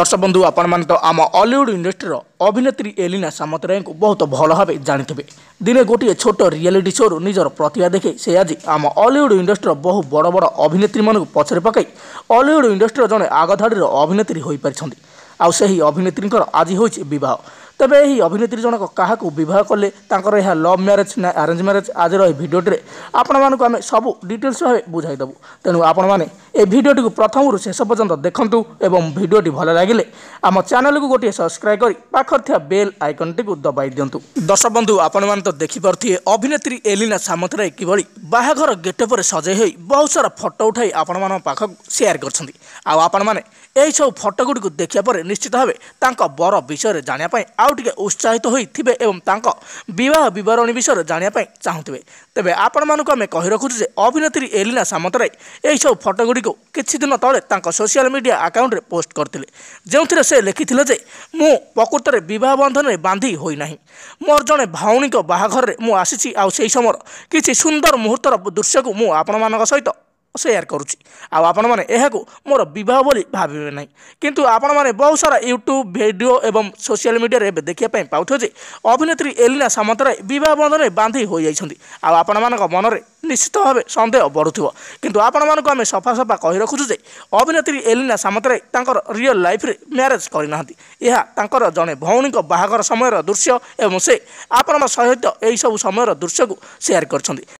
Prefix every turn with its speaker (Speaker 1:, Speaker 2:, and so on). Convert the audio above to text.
Speaker 1: দর্শক বন্ধু আপনার তো আম ইন্ডস্ট্রির অভিনেত্রী এলিনা সামন্তরায় বহুত ভালোভাবে ভাবে দিনে গোটিয়ে ছোট রিয়ালিটি শোরু নিজের প্রতিভা দেখে সে আজ আম ইন্ডস্ট্রির বহু বড় বড় অভিনেত্রী মানুষ পছরে পকাই অলিউড ইন্ডস্ট্রির জন আগধাড়ির অভিনেত্রী হয়ে পারি সেই অভিনেত্রী আজ হয়েছে বিবাহ ତେବେ ଏହି ଅଭିନେତ୍ରୀ ଜଣକ କାହାକୁ ବିବାହ କଲେ ତାଙ୍କର ଏହା ଲଭ୍ ମ୍ୟାରେଜ୍ ନା ଆରେଞ୍ଜ ମ୍ୟାରେଜ୍ ଆଜିର ଏହି ଭିଡ଼ିଓଟିରେ ଆପଣମାନଙ୍କୁ ଆମେ ସବୁ ଡିଟେଲ୍ସ ଭାବେ ବୁଝାଇଦେବୁ ତେଣୁ ଆପଣମାନେ ଏ ଭିଡ଼ିଓଟିକୁ ପ୍ରଥମରୁ ଶେଷ ପର୍ଯ୍ୟନ୍ତ ଦେଖନ୍ତୁ ଏବଂ ଭିଡ଼ିଓଟି ଭଲ ଲାଗିଲେ ଆମ ଚ୍ୟାନେଲକୁ ଗୋଟିଏ ସବସ୍କ୍ରାଇବ୍ କରି ପାଖରେ ଥିବା ବେଲ୍ ଆଇକନ୍ଟିକୁ ଦବାଇ ଦିଅନ୍ତୁ ଦର୍ଶକ ବନ୍ଧୁ ଆପଣମାନେ ତ ଦେଖିପାରୁଥିବେ ଅଭିନେତ୍ରୀ ଏଲିନା ସାମନ୍ତରାୟ କିଭଳି ବାହାଘର ଗେଟପରେ ସଜେଇ ହୋଇ ବହୁତ ସାରା ଫଟୋ ଉଠାଇ ଆପଣମାନଙ୍କ ପାଖକୁ ସେୟାର କରିଛନ୍ତି ଆଉ ଆପଣମାନେ ଏହିସବୁ ଫଟୋଗୁଡ଼ିକୁ ଦେଖିବା ପରେ ନିଶ୍ଚିତ ଭାବେ ତାଙ୍କ ବର ବିଷୟରେ ଜାଣିବା ପାଇଁ ଆଉ ଟିକେ ଉତ୍ସାହିତ ହୋଇଥିବେ ଏବଂ ତାଙ୍କ ବିବାହ ବିବରଣୀ ବିଷୟରେ ଜାଣିବା ପାଇଁ ଚାହୁଁଥିବେ ତେବେ ଆପଣମାନଙ୍କୁ ଆମେ କହି ରଖୁଛୁ ଯେ ଅଭିନେତ୍ରୀ ଏଲିନା ସାମନ୍ତରାୟ ଏହିସବୁ ଫଟୋଗୁଡ଼ିକୁ କିଛି ଦିନ ତଳେ ତାଙ୍କ ସୋସିଆଲ ମିଡ଼ିଆ ଆକାଉଣ୍ଟରେ ପୋଷ୍ଟ କରିଥିଲେ ଯେଉଁଥିରେ ସେ ଲେଖିଥିଲେ ଯେ ମୁଁ ପ୍ରକୃତରେ ବିବାହ ବନ୍ଧନରେ ବାନ୍ଧି ହୋଇନାହିଁ ମୋର ଜଣେ ଭଉଣୀଙ୍କ ବାହାଘରରେ ମୁଁ ଆସିଛି ଆଉ ସେହି ସମୟର କିଛି ସୁନ୍ଦର ମୁହୂର୍ତ୍ତର ଦୃଶ୍ୟକୁ ମୁଁ ଆପଣମାନଙ୍କ ସହିତ ସେୟାର କରୁଛି ଆଉ ଆପଣମାନେ ଏହାକୁ ମୋର ବିବାହ ବୋଲି ଭାବିବେ ନାହିଁ କିନ୍ତୁ ଆପଣମାନେ ବହୁ ସାରା ୟୁଟ୍ୟୁବ୍ ଭିଡ଼ିଓ ଏବଂ ସୋସିଆଲ ମିଡ଼ିଆରେ ଏବେ ଦେଖିବା ପାଇଁ ପାଉଥିବେ ଯେ ଅଭିନେତ୍ରୀ ଏଲିନା ସାମନ୍ତରାୟ ବିବାହ ବନ୍ଧରେ ବାନ୍ଧି ହୋଇଯାଇଛନ୍ତି ଆଉ ଆପଣମାନଙ୍କ ମନରେ ନିଶ୍ଚିତ ଭାବେ ସନ୍ଦେହ ବଢ଼ୁଥିବ କିନ୍ତୁ ଆପଣମାନଙ୍କୁ ଆମେ ସଫା ସଫା କହି ରଖୁଛୁ ଯେ ଅଭିନେତ୍ରୀ ଏଲିନା ସାମନ୍ତରାୟ ତାଙ୍କର ରିଅଲ୍ ଲାଇଫ୍ରେ ମ୍ୟାରେଜ୍ କରିନାହାନ୍ତି ଏହା ତାଙ୍କର ଜଣେ ଭଉଣୀଙ୍କ ବାହାଘର ସମୟର ଦୃଶ୍ୟ ଏବଂ ସେ ଆପଣଙ୍କ ସହିତ ଏହିସବୁ ସମୟର ଦୃଶ୍ୟକୁ ସେୟାର କରିଛନ୍ତି